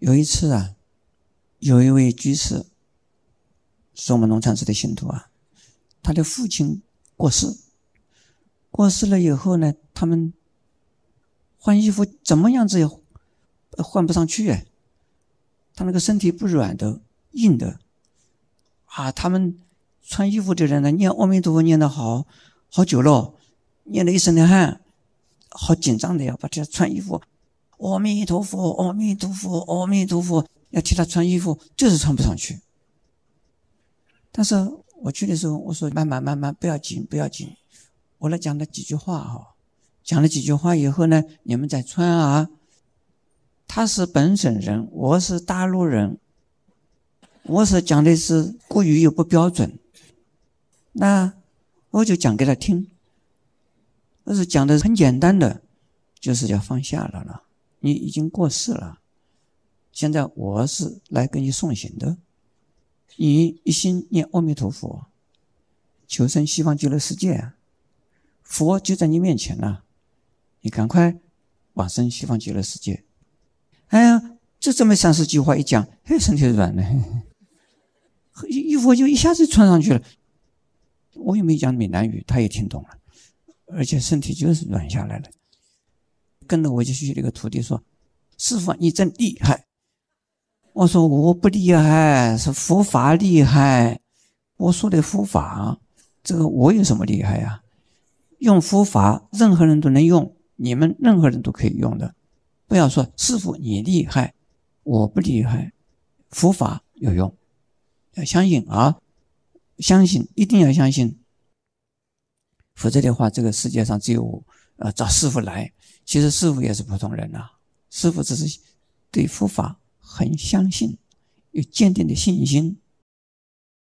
有一次啊，有一位居士，是我们农场寺的信徒啊，他的父亲过世，过世了以后呢，他们换衣服怎么样子也换不上去哎，他那个身体不软的硬的，啊，他们穿衣服的人呢，念阿弥陀佛念的好好久了，念了一身的汗，好紧张的呀，把这穿衣服。阿弥陀佛，阿弥陀佛，阿弥陀佛！要替他穿衣服，就是穿不上去。但是我去的时候，我说：“慢慢，慢慢，不要紧，不要紧。”我来讲了几句话啊，讲了几句话以后呢，你们再穿啊。他是本省人，我是大陆人。我是讲的是国语又不标准，那我就讲给他听。我是讲的很简单的，就是要放下了了。你已经过世了，现在我是来给你送行的。你一心念阿弥陀佛，求生西方极乐世界，佛就在你面前呢，你赶快往生西方极乐世界。哎呀，就这么三四句话一讲，嘿，身体软了，衣服就一下子穿上去了。我也没讲闽南语，他也听懂了，而且身体就是软下来了。跟着我就学这个徒弟说，师傅，你真厉害。我说我不厉害，是佛法厉害。我说的佛法，这个我有什么厉害呀？用佛法任何人都能用，你们任何人都可以用的。不要说师傅你厉害，我不厉害，佛法有用，要相信，啊，相信一定要相信。否则的话，这个世界上只有，呃，找师傅来。其实师傅也是普通人呐，师傅只是对佛法很相信，有坚定的信心。